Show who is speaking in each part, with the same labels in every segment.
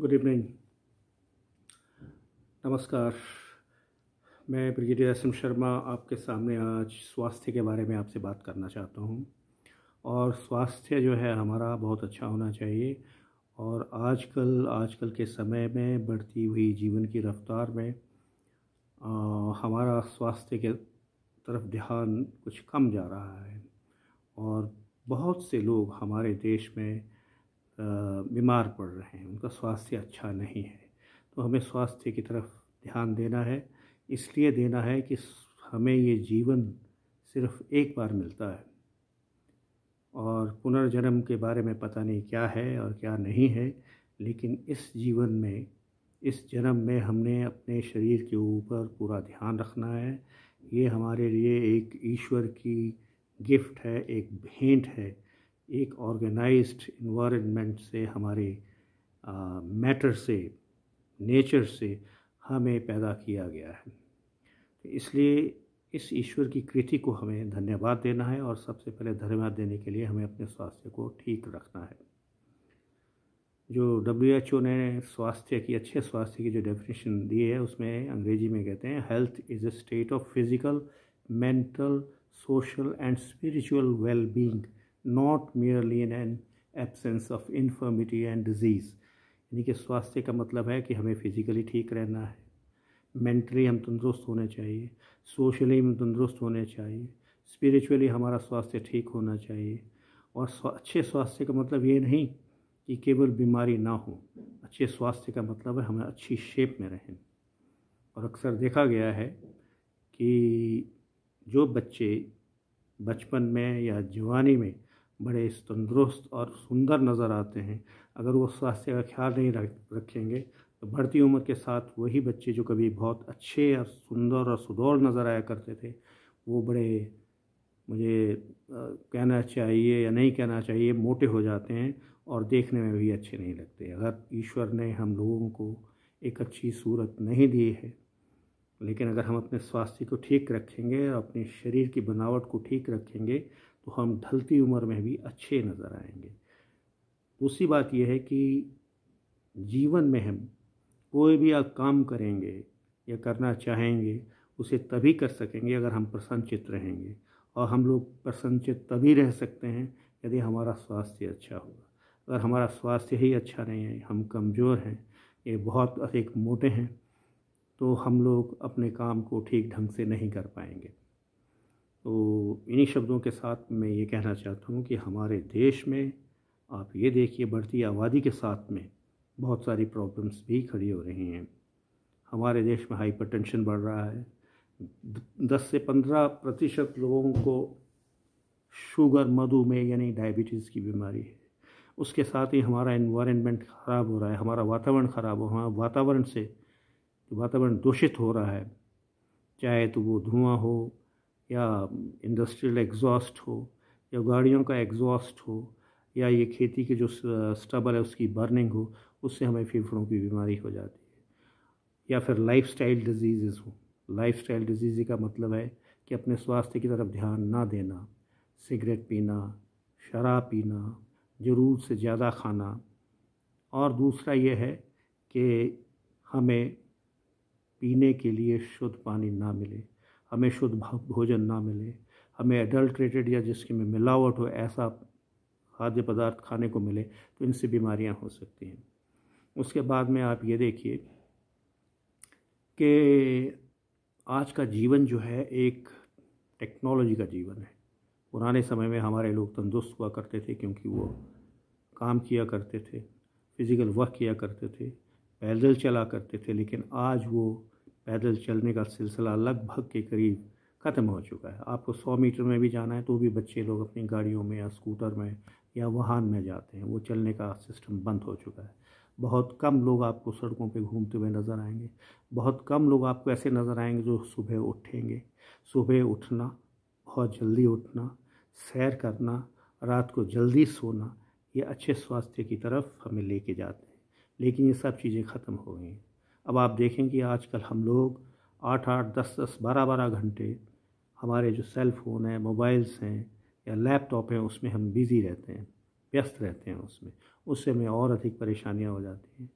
Speaker 1: good evening नमस्कार मैं brigadier S M Sharma आपके सामने आज स्वास्थ्य के बारे में आपसे बात करना चाहता हूँ और स्वास्थ्य जो है हमारा बहुत अच्छा होना चाहिए और आजकल आजकल के समय में बढ़ती हुई जीवन की रफ्तार में आ, हमारा स्वास्थ्य के तरफ ध्यान कुछ कम जा रहा है और बहुत से लोग हमारे देश में बीमार पड़ रहे हैं उनका स्वास्थ्य अच्छा नहीं है तो हमें स्वास्थ्य की तरफ ध्यान देना है इसलिए देना है कि हमें ये जीवन सिर्फ एक बार मिलता है और पुनर्जन्म के बारे में पता नहीं क्या है और क्या नहीं है लेकिन इस जीवन में इस जन्म में हमने अपने शरीर के ऊपर पूरा ध्यान रखना है ये हमारे लिए एक ईश्वर की गिफ्ट है एक भेंट है एक ऑर्गेनाइज्ड इन्वायरमेंट से हमारे मैटर से नेचर से हमें पैदा किया गया है तो इसलिए इस ईश्वर की कृति को हमें धन्यवाद देना है और सबसे पहले धन्यवाद देने के लिए हमें अपने स्वास्थ्य को ठीक रखना है जो डब्ल्यू एच ओ ने स्वास्थ्य की अच्छे स्वास्थ्य की जो डेफिनेशन दी है उसमें अंग्रेजी में कहते हैं health is a state of physical mental social and spiritual well being not merely in an absence of infirmity and disease यानी कि स्वास्थ्य का मतलब है कि हमें फिज़िकली ठीक रहना है मेंटली हम तंदुरुस्त होने चाहिए सोशली हम तंदुरुस्त होने चाहिए स्पिरिचुअली हमारा स्वास्थ्य ठीक होना चाहिए और अच्छे स्वास्थ्य का मतलब ये नहीं कि केवल बीमारी ना हो अच्छे स्वास्थ्य का मतलब है हमें अच्छी शेप में रहें और अक्सर देखा गया है कि जो बच्चे बचपन में या जवानी में बड़े तंदुरुस्त और सुंदर नज़र आते हैं अगर वो स्वास्थ्य का ख्याल नहीं रखेंगे तो बढ़ती उम्र के साथ वही बच्चे जो कभी बहुत अच्छे और सुंदर और सुदौर नज़र आया करते थे वो बड़े मुझे कहना चाहिए या नहीं कहना चाहिए मोटे हो जाते हैं और देखने में भी अच्छे नहीं लगते अगर ईश्वर ने हम लोगों को एक अच्छी सूरत नहीं दी है लेकिन अगर हम अपने स्वास्थ्य को ठीक रखेंगे और अपने शरीर की बनावट को ठीक रखेंगे तो हम ढलती उम्र में भी अच्छे नज़र आएंगे दूसरी बात यह है कि जीवन में हम कोई भी आप काम करेंगे या करना चाहेंगे उसे तभी कर सकेंगे अगर हम प्रसन्नचित रहेंगे और हम लोग प्रसन्नचित तभी रह सकते हैं यदि हमारा स्वास्थ्य अच्छा होगा अगर हमारा स्वास्थ्य ही अच्छा नहीं है हम कमज़ोर हैं ये बहुत अधिक मोटे हैं तो हम लोग अपने काम को ठीक ढंग से नहीं कर पाएंगे तो इन्हीं शब्दों के साथ मैं ये कहना चाहता हूँ कि हमारे देश में आप ये देखिए बढ़ती आबादी के साथ में बहुत सारी प्रॉब्लम्स भी खड़ी हो रही हैं हमारे देश में हाइपर बढ़ रहा है दस से पंद्रह प्रतिशत लोगों को शुगर मधुमेह यानी डायबिटीज़ की बीमारी है उसके साथ ही हमारा इन्वायरमेंट ख़राब हो रहा है हमारा वातावरण ख़राब हो है वातावरण से वातावरण दूषित हो रहा है चाहे तो वो धुआँ हो या इंडस्ट्रियल एग्जॉस्ट हो या गाड़ियों का एग्जॉस्ट हो या ये खेती के जो स्टबल है उसकी बर्निंग हो उससे हमें फेफड़ों की बीमारी हो जाती है या फिर लाइफस्टाइल डिजीज़ हो लाइफस्टाइल डिजीज़ का मतलब है कि अपने स्वास्थ्य की तरफ ध्यान ना देना सिगरेट पीना शराब पीना जरूर से ज़्यादा खाना और दूसरा ये है कि हमें पीने के लिए शुद्ध पानी ना मिले हमें शुद्ध भोजन ना मिले हमें एडल्ट्रेटेड या जिसके में मिलावट हो ऐसा खाद्य पदार्थ खाने को मिले तो इनसे बीमारियां हो सकती हैं उसके बाद में आप ये देखिए कि आज का जीवन जो है एक टेक्नोलॉजी का जीवन है पुराने समय में हमारे लोग तंदुरुस्त हुआ करते थे क्योंकि वो काम किया करते थे फिज़िकल वर्क किया करते थे पैदल चला करते थे लेकिन आज वो पैदल चलने का सिलसिला लगभग के करीब ख़त्म हो चुका है आपको सौ मीटर में भी जाना है तो भी बच्चे लोग अपनी गाड़ियों में या स्कूटर में या वाहन में जाते हैं वो चलने का सिस्टम बंद हो चुका है बहुत कम लोग आपको सड़कों पे घूमते हुए नज़र आएंगे बहुत कम लोग आपको ऐसे नज़र आएंगे जो सुबह उठेंगे सुबह उठना बहुत जल्दी उठना सैर करना रात को जल्दी सोना ये अच्छे स्वास्थ्य की तरफ हमें लेके जाते हैं लेकिन ये सब चीज़ें ख़त्म हो गई हैं अब आप देखें कि आजकल हम लोग आठ आठ दस दस बारह बारह घंटे हमारे जो सेल फ़ोन हैं मोबाइल्स हैं या लैपटॉप हैं उसमें हम बिज़ी रहते हैं व्यस्त रहते हैं उसमें उससे हमें और अधिक परेशानियाँ हो जाती हैं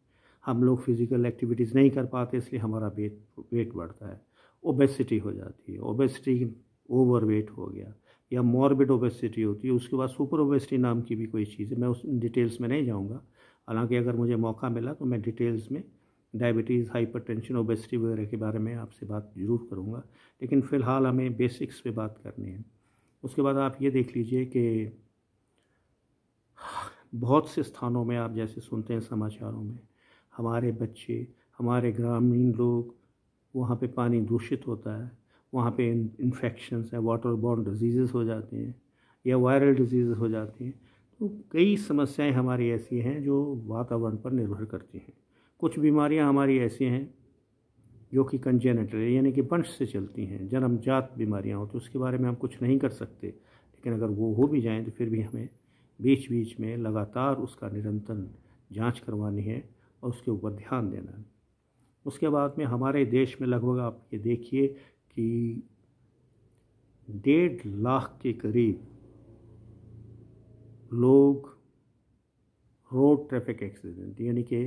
Speaker 1: हम लोग फ़िज़िकल एक्टिविटीज़ नहीं कर पाते इसलिए हमारा वेट वेट बढ़ता है ओबेसिटी हो जाती है ओबेसिटी ओवर वेट हो गया या मॉर्बिड ओबेसिटी होती है उसके बाद सुपर ओबेसिटी नाम की भी कोई चीज़ है मैं उस डिटेल्स में नहीं जाऊँगा हालांकि अगर मुझे मौका मिला तो मैं डिटेल्स में डायबिटीज़ हाइपरटेंशन ओबेसिटी वगैरह के बारे में आपसे बात ज़रूर करूँगा लेकिन फ़िलहाल हमें बेसिक्स पे बात करनी है उसके बाद आप ये देख लीजिए कि बहुत से स्थानों में आप जैसे सुनते हैं समाचारों में हमारे बच्चे हमारे ग्रामीण लोग वहाँ पे पानी दूषित होता है वहाँ पे इन्फेक्शन है वाटर बॉर्न डिजीज़ हो जाते हैं या वायरल डिजीज़ हो जाती हैं तो कई समस्याएं हमारी ऐसी हैं जो वातावरण पर निर्भर करती हैं कुछ बीमारियां हमारी ऐसी हैं जो कि कंजेनेटल यानी कि वंश से चलती हैं जन्मजात बीमारियां हो तो उसके बारे में हम कुछ नहीं कर सकते लेकिन अगर वो हो भी जाएं तो फिर भी हमें बीच बीच में लगातार उसका निरंतर जांच करवानी है और उसके ऊपर ध्यान देना है उसके बाद में हमारे देश में लगभग आप ये देखिए कि डेढ़ लाख के करीब लोग रोड ट्रैफिक एक्सीडेंट यानी कि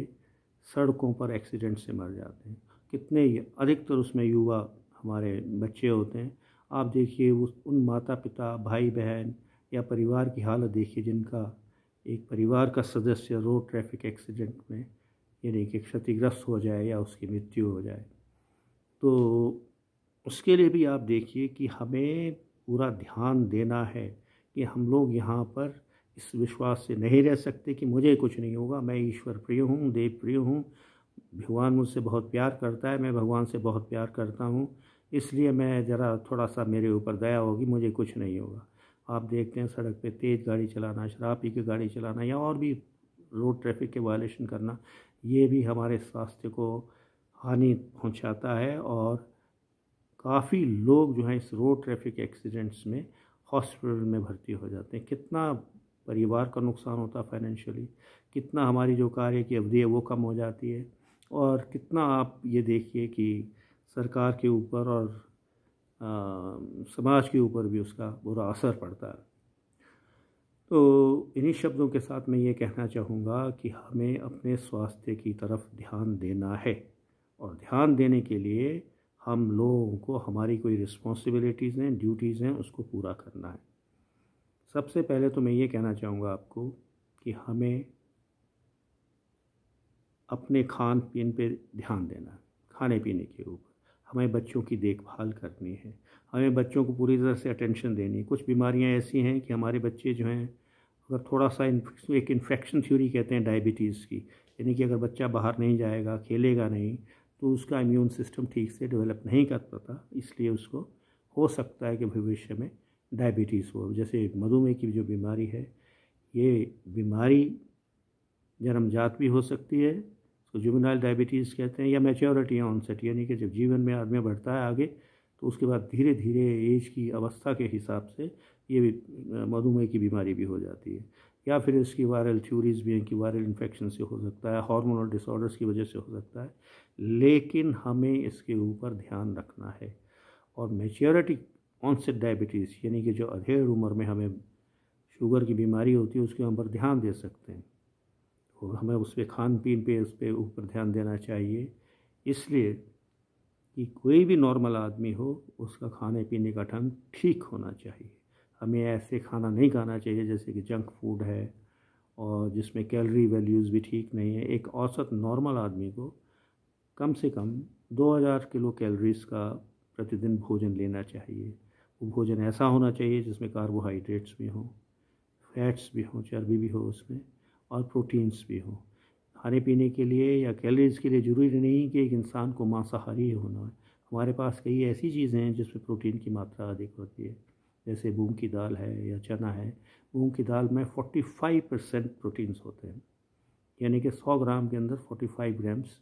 Speaker 1: सड़कों पर एक्सीडेंट से मर जाते हैं कितने अधिकतर उसमें युवा हमारे बच्चे होते हैं आप देखिए उस उन माता पिता भाई बहन या परिवार की हालत देखिए जिनका एक परिवार का सदस्य रोड ट्रैफिक एक्सीडेंट में यानी कि क्षतिग्रस्त हो जाए या उसकी मृत्यु हो जाए तो उसके लिए भी आप देखिए कि हमें पूरा ध्यान देना है कि हम लोग यहाँ पर इस विश्वास से नहीं रह सकते कि मुझे कुछ नहीं होगा मैं ईश्वर प्रिय हूँ देव प्रिय हूँ भगवान मुझसे बहुत प्यार करता है मैं भगवान से बहुत प्यार करता हूँ इसलिए मैं ज़रा थोड़ा सा मेरे ऊपर दया होगी मुझे कुछ नहीं होगा आप देखते हैं सड़क पे तेज़ गाड़ी चलाना शराब पी के गाड़ी चलाना या और भी रोड ट्रैफिक के वायलेशन करना ये भी हमारे स्वास्थ्य को हानि पहुंचाता है और काफ़ी लोग जो हैं इस रोड ट्रैफिक एक्सीडेंट्स में हॉस्पिटल में भर्ती हो जाते हैं कितना परिवार का नुकसान होता है फाइनेंशियली कितना हमारी जो कार्य की अवधि है वो कम हो जाती है और कितना आप ये देखिए कि सरकार के ऊपर और आ, समाज के ऊपर भी उसका बुरा असर पड़ता है तो इन्हीं शब्दों के साथ मैं ये कहना चाहूँगा कि हमें अपने स्वास्थ्य की तरफ ध्यान देना है और ध्यान देने के लिए हम लोगों को हमारी कोई रिस्पॉन्सिबिलिटीज़ हैं ड्यूटीज़ हैं उसको पूरा करना है सबसे पहले तो मैं ये कहना चाहूँगा आपको कि हमें अपने खान पीन पे ध्यान देना खाने पीने के ऊपर हमें बच्चों की देखभाल करनी है हमें बच्चों को पूरी तरह से अटेंशन देनी है कुछ बीमारियां ऐसी हैं कि हमारे बच्चे जो हैं अगर थोड़ा सा एक इन्फेक्शन थ्योरी कहते हैं डायबिटीज़ की यानी कि अगर बच्चा बाहर नहीं जाएगा खेलेगा नहीं तो उसका इम्यून सिस्टम ठीक से डेवलप नहीं कर पाता इसलिए उसको हो सकता है कि भविष्य में डायबिटीज़ हो जैसे मधुमेह की जो बीमारी है ये बीमारी जन्मजात भी हो सकती है उसको जुबिनाइल डायबिटीज़ कहते हैं या मेच्योरिटी ऑनसेट यानी कि जब जीवन में आदमी बढ़ता है आगे तो उसके बाद धीरे धीरे एज की अवस्था के हिसाब से ये भी मधुमेह की बीमारी भी हो जाती है या फिर इसकी वायरल थ्यूरीज भी हैं कि वायरल इन्फेक्शन से हो सकता है हार्मोनल डिसऑर्डर्स की वजह से हो सकता है लेकिन हमें इसके ऊपर ध्यान रखना है और मेच्योरिटी ऑनसेट डायबिटीज़ यानी कि जो अधेड़ उम्र में हमें शुगर की बीमारी होती है उसके ऊपर ध्यान दे सकते हैं और तो हमें उस पर खान पीन पे उस पर ऊपर ध्यान देना चाहिए इसलिए कि कोई भी नॉर्मल आदमी हो उसका खाने पीने का ढंग ठीक होना चाहिए हमें ऐसे खाना नहीं खाना चाहिए जैसे कि जंक फूड है और जिसमें कैलोरी वैल्यूज़ भी ठीक नहीं है एक औसत नॉर्मल आदमी को कम से कम 2000 किलो कैलोरीज़ का प्रतिदिन भोजन लेना चाहिए भोजन ऐसा होना चाहिए जिसमें कार्बोहाइड्रेट्स भी हों फैट्स भी हों चर्बी भी हो उसमें और प्रोटीन्स भी हों खाने पीने के लिए या कैलरीज के लिए ज़रूरी नहीं कि एक इंसान को मांसाहारी होना है हमारे पास कई ऐसी चीज़ें हैं जिसमें प्रोटीन की मात्रा अधिक होती है जैसे मूंग की दाल है या चना है मूंग की दाल में 45 परसेंट प्रोटीन्स होते हैं यानी कि 100 ग्राम के अंदर 45 ग्राम्स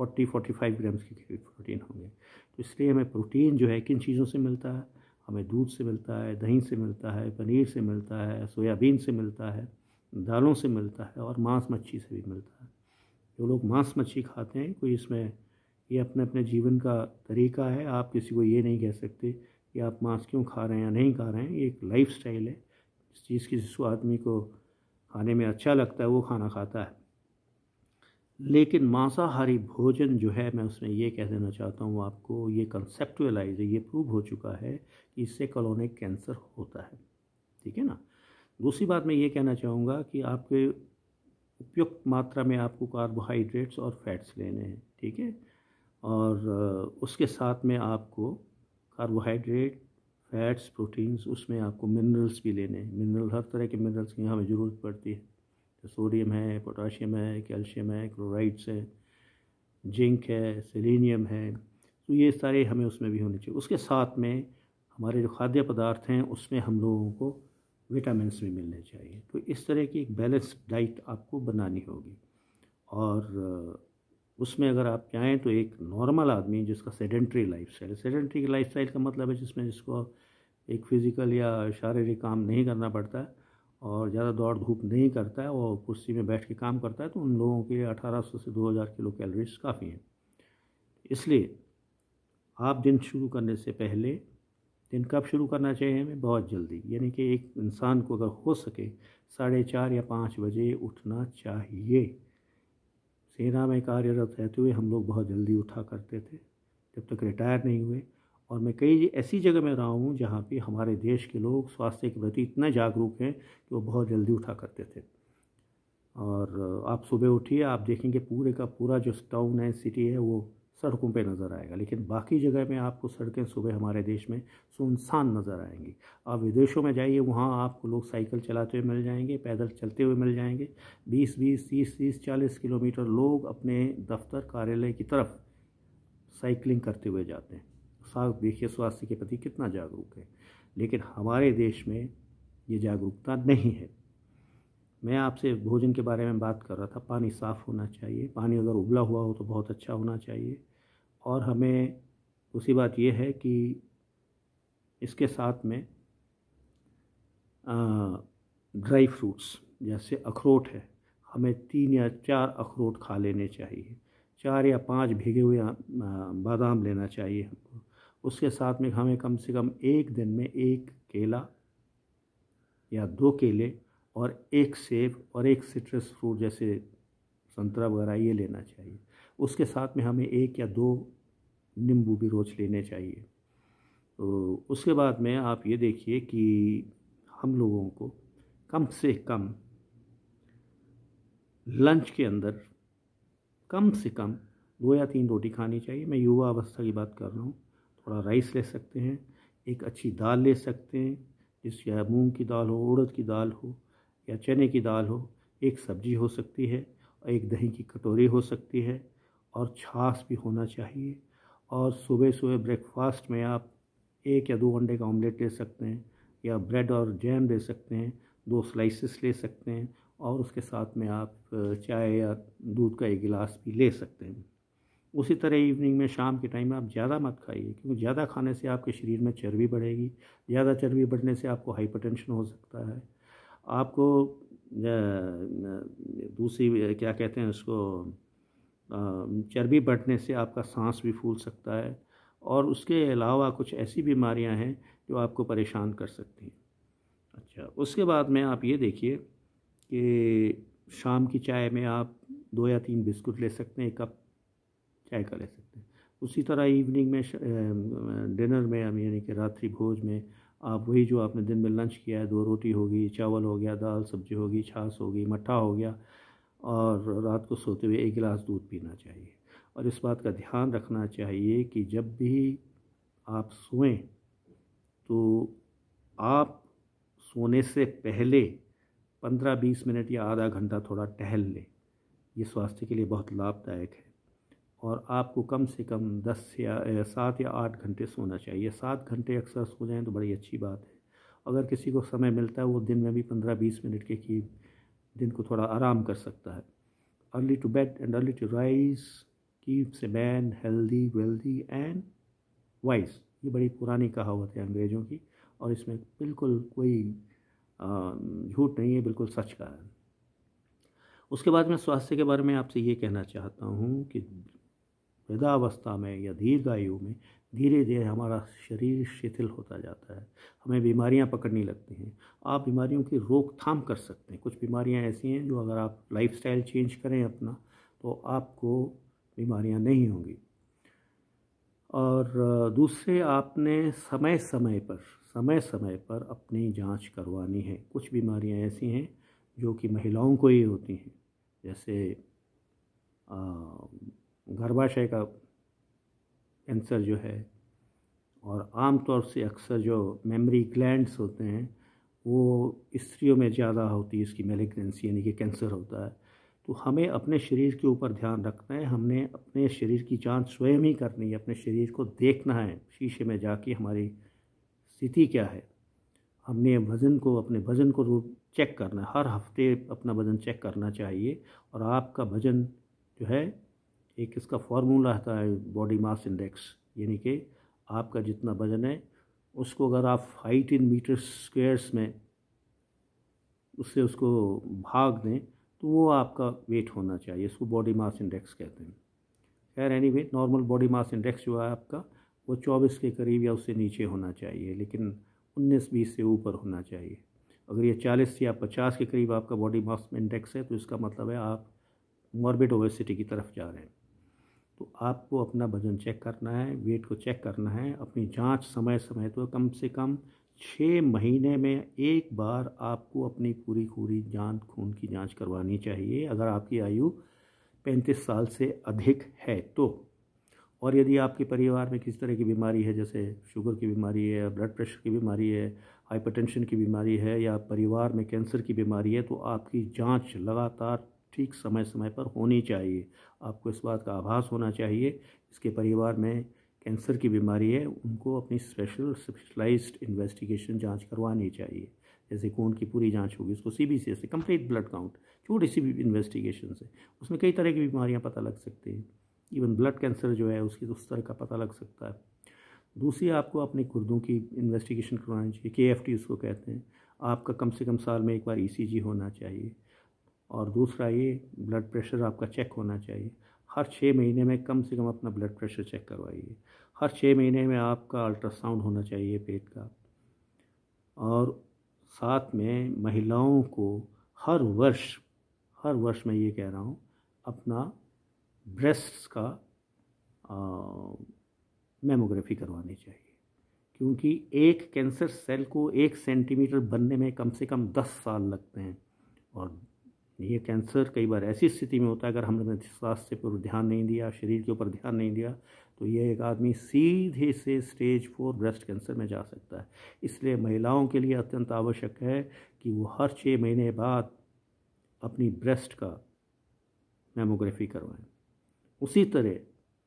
Speaker 1: 40 45 ग्राम्स के करीब प्रोटीन होंगे तो इसलिए हमें प्रोटीन जो है किन चीज़ों से मिलता है हमें दूध से मिलता है दही से मिलता है पनीर से मिलता है सोयाबीन से मिलता है दालों से मिलता है और मांस मच्छी से भी मिलता है जो लोग मांस मच्छी खाते हैं कोई इसमें ये अपने अपने जीवन का तरीका है आप किसी को ये नहीं कह सकते कि आप मांस क्यों खा रहे हैं या नहीं खा रहे हैं ये एक लाइफ स्टाइल है जिस चीज़ की जिस आदमी को खाने में अच्छा लगता है वो खाना खाता है लेकिन मांसाहारी भोजन जो है मैं उसमें ये कह देना चाहता हूँ आपको ये कंसेप्टुअलाइज है ये प्रूव हो चुका है कि इससे कॉलोनिक कैंसर होता है ठीक है ना दूसरी बात मैं ये कहना चाहूँगा कि आपके उपयुक्त मात्रा में आपको कार्बोहाइड्रेट्स और फैट्स लेने हैं ठीक है और उसके साथ में आपको कार्बोहाइड्रेट फैट्स प्रोटीन्स उसमें आपको मिनरल्स भी लेने हैं मिनरल हर तरह के मिनरल्स की हमें ज़रूरत पड़ती है सोडियम है पोटाशियम है कैल्शियम है क्लोराइड्स है जिंक है सेलेनियम है तो ये सारे हमें उसमें भी होने चाहिए उसके साथ में हमारे जो खाद्य पदार्थ हैं उसमें हम लोगों को विटामिन भी मिलने चाहिए तो इस तरह की एक बैलेंस डाइट आपको बनानी होगी और उसमें अगर आप चाहें तो एक नॉर्मल आदमी जिसका sedentary life style sedentary life style का मतलब है जिसमें जिसको एक फ़िज़िकल या शारीरिक काम नहीं करना पड़ता और ज़्यादा दौड़ धूप नहीं करता है और कुर्सी में बैठ के काम करता है तो उन लोगों के लिए अठारह सौ से दो हज़ार किलो कैलोरीज काफ़ी हैं इसलिए आप दिन शुरू करने से पहले दिन कब शुरू करना चाहिए हमें बहुत जल्दी यानी कि एक इंसान को अगर हो सके साढ़े चार या पाँच बजे उठना चाहिए सेना में कार्यरत रहते हुए हम लोग बहुत जल्दी उठा करते थे जब तक रिटायर नहीं हुए और मैं कई ऐसी जगह में रहा हूँ जहाँ पे हमारे देश के लोग स्वास्थ्य के प्रति इतना जागरूक हैं कि वो बहुत जल्दी उठा करते थे और आप सुबह उठिए आप देखेंगे पूरे का पूरा जो टाउन है सिटी है वो सड़कों पे नज़र आएगा लेकिन बाकी जगह में आपको सड़कें सुबह हमारे देश में सुनसान नज़र आएंगी आप विदेशों में जाइए वहाँ आपको लोग साइकिल चलाते हुए मिल जाएंगे पैदल चलते हुए मिल जाएंगे 20 20 30 30 40 किलोमीटर लोग अपने दफ्तर कार्यालय की तरफ साइकिलिंग करते हुए जाते हैं साफ देखिए स्वास्थ्य के प्रति कितना जागरूक है लेकिन हमारे देश में ये जागरूकता नहीं है मैं आपसे भोजन के बारे में बात कर रहा था पानी साफ़ होना चाहिए पानी अगर उबला हुआ हो तो बहुत अच्छा होना चाहिए और हमें दूसरी बात यह है कि इसके साथ में ड्राई फ्रूट्स जैसे अखरोट है हमें तीन या चार अखरोट खा लेने चाहिए चार या पांच भीगे हुए बादाम लेना चाहिए हमको उसके साथ में हमें कम से कम एक दिन में एक केला या दो केले और एक सेब और एक सिट्रस फ्रूट जैसे संतरा वगैरह ये लेना चाहिए उसके साथ में हमें एक या दो नींबू भी रोज़ लेने चाहिए तो उसके बाद में आप ये देखिए कि हम लोगों को कम से कम लंच के अंदर कम से कम दो या तीन रोटी खानी चाहिए मैं युवा अवस्था की बात कर रहा हूँ थोड़ा राइस ले सकते हैं एक अच्छी दाल ले सकते हैं जिस या मूंग की दाल हो उड़द की दाल हो या चने की दाल हो एक सब्जी हो सकती है एक दही की कटोरी हो सकती है और छाछ भी होना चाहिए और सुबह सुबह ब्रेकफास्ट में आप एक या दो अंडे का ऑमलेट ले सकते हैं या ब्रेड और जैम ले सकते हैं दो स्लाइसेस ले सकते हैं और उसके साथ में आप चाय या दूध का एक गिलास भी ले सकते हैं उसी तरह इवनिंग में शाम के टाइम में आप ज़्यादा मत खाइए क्योंकि ज़्यादा खाने से आपके शरीर में चर्बी बढ़ेगी ज़्यादा चर्बी बढ़ने से आपको हाइपरटेंशन हो सकता है आपको दूसरी क्या कहते हैं उसको चर्बी बढ़ने से आपका सांस भी फूल सकता है और उसके अलावा कुछ ऐसी बीमारियां हैं जो आपको परेशान कर सकती हैं अच्छा उसके बाद में आप ये देखिए कि शाम की चाय में आप दो या तीन बिस्कुट ले सकते हैं एक कप क्या कर सकते हैं उसी तरह इवनिंग में डिनर में हम यानी कि रात्रि भोज में आप वही जो आपने दिन में लंच किया है दो रोटी होगी चावल हो गया दाल सब्जी होगी छाछ होगी मट्ठा हो गया और रात को सोते हुए एक गिलास दूध पीना चाहिए और इस बात का ध्यान रखना चाहिए कि जब भी आप सोएं तो आप सोने से पहले पंद्रह बीस मिनट या आधा घंटा थोड़ा टहल लें ये स्वास्थ्य के लिए बहुत लाभदायक है और आपको कम से कम दस या सात या आठ घंटे सोना चाहिए सात घंटे अक्सर सो जाएं तो बड़ी अच्छी बात है अगर किसी को समय मिलता है वो दिन में भी पंद्रह बीस मिनट के की दिन को थोड़ा आराम कर सकता है early to bed and early to rise keeps a man healthy wealthy and wise ये बड़ी पुरानी कहावत है अंग्रेज़ों की और इसमें बिल्कुल कोई झूठ नहीं है बिल्कुल सच का है उसके बाद मैं स्वास्थ्य के बारे में आपसे ये कहना चाहता हूँ कि वृद्धावस्था में या दीर्घायु में धीरे धीरे हमारा शरीर शिथिल होता जाता है हमें बीमारियां पकड़ने लगती हैं आप बीमारियों की रोकथाम कर सकते हैं कुछ बीमारियां ऐसी हैं जो अगर आप लाइफस्टाइल चेंज करें अपना तो आपको बीमारियां नहीं होंगी और दूसरे आपने समय समय पर समय समय पर अपनी जांच करवानी है कुछ बीमारियां ऐसी हैं जो कि महिलाओं को ही होती हैं जैसे आ, गर्भाशय का कैंसर जो है और आमतौर से अक्सर जो मेमरी ग्लैंड्स होते हैं वो स्त्रियों में ज़्यादा होती है इसकी मेलेग्नेंसी यानी कि कैंसर होता है तो हमें अपने शरीर के ऊपर ध्यान रखना है हमने अपने शरीर की जांच स्वयं ही करनी है अपने शरीर को देखना है शीशे में जाके हमारी स्थिति क्या है हमने वज़न को अपने वज़न को रूप चेक करना है हर हफ्ते अपना वज़न चेक करना चाहिए और आपका वज़न जो है एक इसका फार्मूला रहता है बॉडी मास इंडेक्स यानी कि आपका जितना वजन है उसको अगर आप हाइट इन मीटर स्क्वेयर्स में उससे उसको भाग दें तो वो आपका वेट होना चाहिए इसको बॉडी मास इंडेक्स कहते हैं खैर anyway normal body mass index जो है आपका वो चौबीस के करीब या उससे नीचे होना चाहिए लेकिन उन्नीस बीस से ऊपर होना चाहिए अगर ये चालीस या पचास के करीब आपका बॉडी मास इंडेक्स है तो इसका मतलब है आप मॉर्बिड ओबेसिटी की तरफ जा रहे हैं तो आपको अपना वज़न चेक करना है वेट को चेक करना है अपनी जांच समय समय तो कम से कम छः महीने में एक बार आपको अपनी पूरी पूरी जान खून की जांच करवानी चाहिए अगर आपकी आयु पैंतीस साल से अधिक है तो और यदि आपके परिवार में किसी तरह की बीमारी है जैसे शुगर की बीमारी है ब्लड प्रेशर की बीमारी है हाइपरटेंशन की बीमारी है या परिवार में कैंसर की बीमारी है तो आपकी जांच लगातार ठीक समय समय पर होनी चाहिए आपको इस बात का आभास होना चाहिए इसके परिवार में कैंसर की बीमारी है उनको अपनी स्पेशल स्पेशलाइज्ड इन्वेस्टिगेशन जांच करवानी चाहिए जैसे खून की पूरी जांच होगी उसको सी बी सी से कंप्लीट ब्लड काउंट छोटी सी भी इन्वेस्टिगेशन से उसमें कई तरह की बीमारियाँ पता लग सकती हैं इवन ब्लड कैंसर जो है उसकी उस तरह का पता लग सकता है दूसरी आपको अपने गुर्दों की इन्वेस्टिगेशन करवानी चाहिए के एफ टी उसको कहते हैं आपका कम से कम साल में एक बार ई सी जी होना चाहिए और दूसरा ये ब्लड प्रेशर आपका चेक होना चाहिए हर छः महीने में कम से कम अपना ब्लड प्रेशर चेक करवाइए हर छः महीने में आपका अल्ट्रासाउंड होना चाहिए पेट का और साथ में महिलाओं को हर वर्ष हर वर्ष मैं ये कह रहा हूँ अपना ब्रेस्ट का मेमोग्राफी करवानी चाहिए क्योंकि एक कैंसर सेल को एक सेंटीमीटर बनने में कम से कम दस साल लगते हैं और ये कैंसर कई बार ऐसी स्थिति में होता है अगर हमने स्वास्थ्य पर ध्यान नहीं दिया शरीर के ऊपर ध्यान नहीं दिया तो ये एक आदमी सीधे से स्टेज फोर ब्रेस्ट कैंसर में जा सकता है इसलिए महिलाओं के लिए अत्यंत आवश्यक है कि वो हर छः महीने बाद अपनी ब्रेस्ट का मेमोग्राफी करवाएं उसी तरह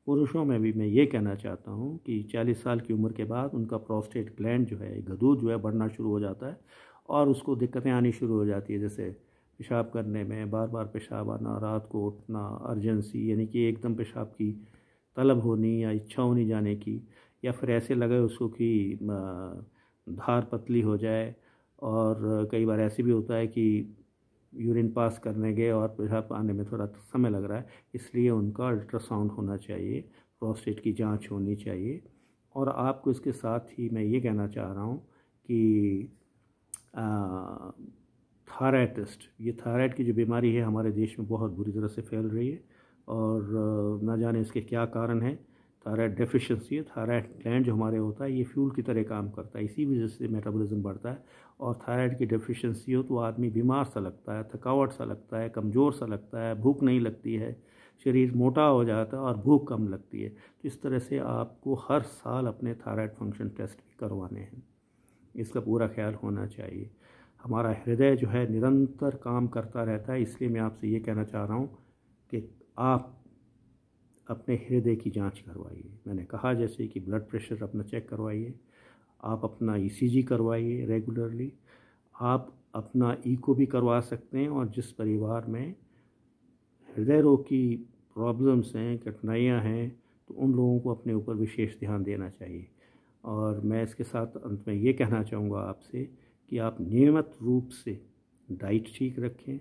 Speaker 1: पुरुषों में भी मैं ये कहना चाहता हूँ कि 40 साल की उम्र के बाद उनका प्रोस्टेट ग्लैंड जो है गदूद जो है बढ़ना शुरू हो जाता है और उसको दिक्कतें आनी शुरू हो जाती है जैसे पेशाब करने में बार बार पेशाब आना रात को उठना अर्जेंसी यानी कि एकदम पेशाब की तलब होनी या इच्छा होनी जाने की या फिर ऐसे लगे उसको कि धार पतली हो जाए और कई बार ऐसे भी होता है कि यूरिन पास करने गए और पेशाब आने में थोड़ा समय लग रहा है इसलिए उनका अल्ट्रासाउंड होना चाहिए प्रोस्टेट की जांच होनी चाहिए और आपको इसके साथ ही मैं ये कहना चाह रहा हूँ कि आ, थायराइटिस्ट ये थायराइड की जो बीमारी है हमारे देश में बहुत बुरी तरह से फैल रही है और ना जाने इसके क्या कारण है थायराइड डेफिशिएंसी है थायराइड ग्लैंड जो हमारे होता है ये फ्यूल की तरह काम करता है इसी वजह से मेटाबॉलिज्म बढ़ता है और थायराइड की डेफिशिएंसी हो तो आदमी बीमार सा लगता है थकावट सा लगता है कमज़ोर सा लगता है भूख नहीं लगती है शरीर मोटा हो जाता है और भूख कम लगती है तो इस तरह से आपको हर साल अपने थायराइड फंक्शन टेस्ट भी करवाने हैं इसका पूरा ख्याल होना चाहिए हमारा हृदय जो है निरंतर काम करता रहता है इसलिए मैं आपसे ये कहना चाह रहा हूँ कि आप अपने हृदय की जांच करवाइए मैंने कहा जैसे कि ब्लड प्रेशर अपना चेक करवाइए आप अपना ईसीजी e करवाइए रेगुलरली आप अपना ईको भी करवा सकते हैं और जिस परिवार में हृदय रोग की प्रॉब्लम्स हैं कठिनाइयाँ हैं तो उन लोगों को अपने ऊपर विशेष ध्यान देना चाहिए और मैं इसके साथ अंत में ये कहना चाहूँगा आपसे कि आप नियमित रूप से डाइट ठीक रखें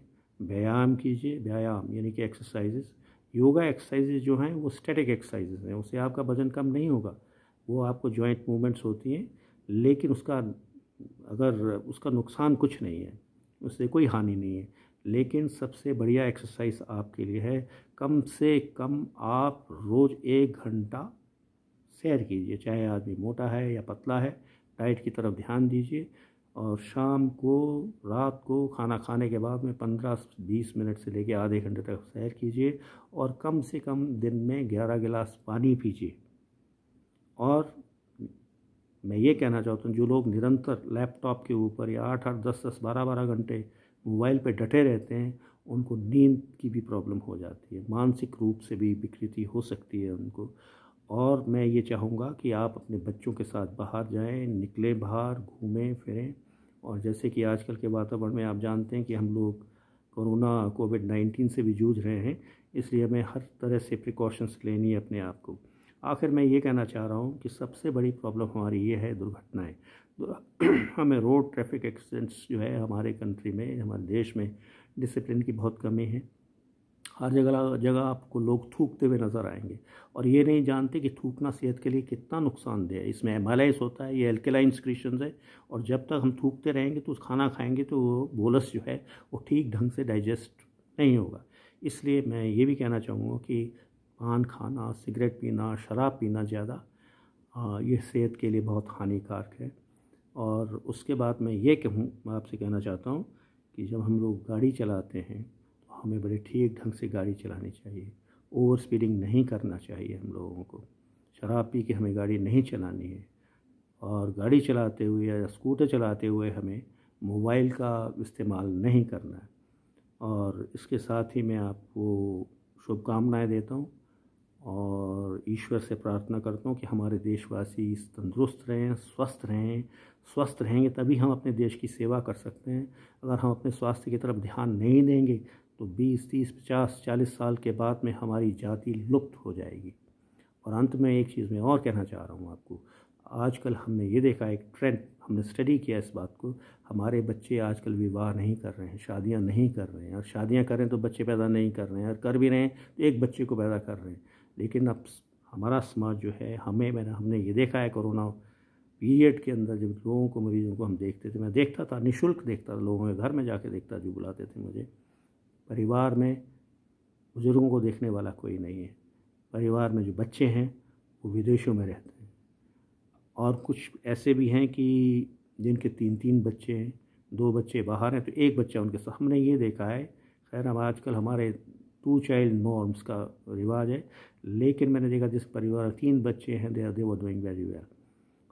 Speaker 1: व्यायाम कीजिए व्यायाम यानी कि एक्सरसाइजेज योगा एक्सरसाइजेज जो हैं वो स्टैटिक एक्सरसाइजेज हैं उससे आपका वजन कम नहीं होगा वो आपको जॉइंट मूवमेंट्स होती हैं लेकिन उसका अगर उसका नुकसान कुछ नहीं है उससे कोई हानि नहीं है लेकिन सबसे बढ़िया एक्सरसाइज आपके लिए है कम से कम आप रोज़ एक घंटा सैर कीजिए चाहे आदमी मोटा है या पतला है डाइट की तरफ ध्यान दीजिए और शाम को रात को खाना खाने के बाद में पंद्रह बीस मिनट से लेकर आधे घंटे तक सैर कीजिए और कम से कम दिन में ग्यारह गिलास पानी पीजिए और मैं ये कहना चाहता हूँ जो लोग निरंतर लैपटॉप के ऊपर या आठ आठ दस दस बारह बारह घंटे मोबाइल पे डटे रहते हैं उनको नींद की भी प्रॉब्लम हो जाती है मानसिक रूप से भी विकृति हो सकती है उनको और मैं ये चाहूँगा कि आप अपने बच्चों के साथ बाहर जाएं निकले बाहर घूमें फिरें और जैसे कि आजकल के वातावरण में आप जानते हैं कि हम लोग कोरोना कोविड नाइन्टीन से भी जूझ रहे हैं इसलिए हमें हर तरह से प्रिकॉशंस लेनी है अपने आप को आखिर मैं ये कहना चाह रहा हूँ कि सबसे बड़ी प्रॉब्लम हमारी ये है दुर्घटनाएँ हमें रोड ट्रैफिक एक्सीडेंट्स जो है हमारे कंट्री में हमारे देश में डिसिप्लिन की बहुत कमी है हर जगह जगह आपको लोग थूकते हुए नज़र आएंगे और ये नहीं जानते कि थूकना सेहत के लिए कितना नुकसानदेह है इसमें एमालाइस होता है ये एल्केलाइन स्क्रीशन है और जब तक हम थूकते रहेंगे तो उस खाना खाएंगे तो वो बोलस जो है वो ठीक ढंग से डाइजेस्ट नहीं होगा इसलिए मैं ये भी कहना चाहूँगा कि पान खाना सिगरेट पीना शराब पीना ज़्यादा ये सेहत के लिए बहुत हानिकारक है और उसके बाद मैं ये कहूँ आपसे कहना चाहता हूँ कि जब हम लोग गाड़ी चलाते हैं हमें बड़े ठीक ढंग से गाड़ी चलानी चाहिए ओवर स्पीडिंग नहीं करना चाहिए हम लोगों को शराब पी के हमें गाड़ी नहीं चलानी है और गाड़ी चलाते हुए या स्कूटर चलाते हुए हमें मोबाइल का इस्तेमाल नहीं करना है और इसके साथ ही मैं आपको शुभकामनाएँ देता हूँ और ईश्वर से प्रार्थना करता हूँ कि हमारे देशवासी तंदुरुस्त रहें स्वस्थ रहें स्वस्थ रहेंगे तभी हम अपने देश की सेवा कर सकते हैं अगर हम अपने स्वास्थ्य की तरफ ध्यान नहीं देंगे तो 20, 30, 50, 40 साल के बाद में हमारी जाति लुप्त हो जाएगी और अंत में एक चीज़ में और कहना चाह रहा हूँ आपको आजकल हमने ये देखा एक ट्रेंड हमने स्टडी किया इस बात को हमारे बच्चे आजकल विवाह नहीं कर रहे हैं शादियां नहीं कर रहे हैं और शादियां करें तो बच्चे पैदा नहीं कर रहे हैं और कर भी रहे हैं तो एक बच्चे को पैदा कर रहे हैं लेकिन अब हमारा समाज जो है हमें मैंने हमने ये देखा है कोरोना पीरियड के अंदर जब लोगों को मरीजों को हम देखते थे मैं देखता था निःशुल्क देखता था लोगों के घर में जाके देखता जो बुलाते थे मुझे परिवार में बुज़ुर्गों को देखने वाला कोई नहीं है परिवार में जो बच्चे हैं वो विदेशों में रहते हैं और कुछ ऐसे भी हैं कि जिनके तीन तीन बच्चे हैं दो बच्चे बाहर हैं तो एक बच्चा उनके साथ हमने ये देखा है खैर अब आजकल हमारे टू चाइल्ड नॉर्म्स का रिवाज है लेकिन मैंने देखा जिस परिवार तीन बच्चे हैं they are they doing very well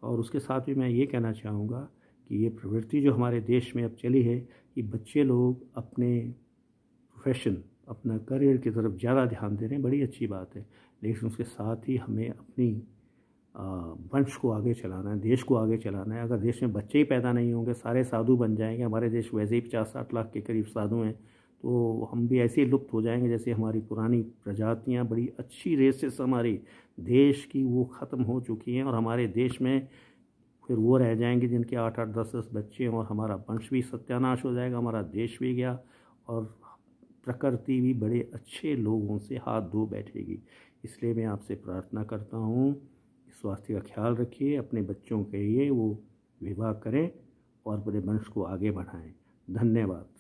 Speaker 1: और उसके साथ भी मैं ये कहना चाहूँगा कि ये प्रवृत्ति जो हमारे देश में अब चली है कि बच्चे लोग अपने प्रोफेशन अपना करियर की तरफ ज़्यादा ध्यान दे रहे हैं बड़ी अच्छी बात है लेकिन उसके साथ ही हमें अपनी वंश को आगे चलाना है देश को आगे चलाना है अगर देश में बच्चे ही पैदा नहीं होंगे सारे साधु बन जाएंगे हमारे देश वैसे ही पचास साठ लाख के करीब साधु हैं तो हम भी ऐसे ही लुप्त हो जाएंगे जैसे हमारी पुरानी प्रजातियाँ बड़ी अच्छी रेसेस हमारी देश की वो ख़त्म हो चुकी हैं और हमारे देश में फिर वो रह जाएंगे जिनके आठ आठ दस दस बच्चे हैं और हमारा वंश भी सत्यानाश हो जाएगा हमारा देश भी गया और प्रकृति भी बड़े अच्छे लोगों से हाथ धो बैठेगी इसलिए मैं आपसे प्रार्थना करता हूँ स्वास्थ्य का ख्याल रखिए अपने बच्चों के लिए वो विवाह करें और अपने वंश को आगे बढ़ाएं धन्यवाद